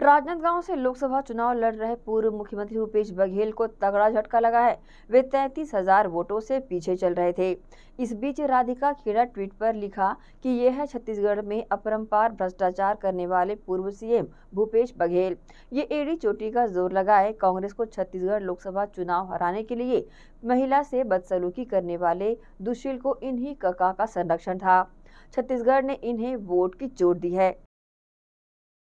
राजनांदगांव से लोकसभा चुनाव लड़ रहे पूर्व मुख्यमंत्री भूपेश बघेल को तगड़ा झटका लगा है वे तैतीस हजार वोटों से पीछे चल रहे थे इस बीच राधिका खेड़ा ट्वीट पर लिखा कि यह है छत्तीसगढ़ में अपरम्पार भ्रष्टाचार करने वाले पूर्व सीएम भूपेश बघेल ये एडी चोटी का जोर लगाए कांग्रेस को छत्तीसगढ़ लोकसभा चुनाव हराने के लिए महिला से बदसलूकी करने वाले दुशील को इन्ही कका का संरक्षण था छत्तीसगढ़ ने इन्हें वोट की चोट दी है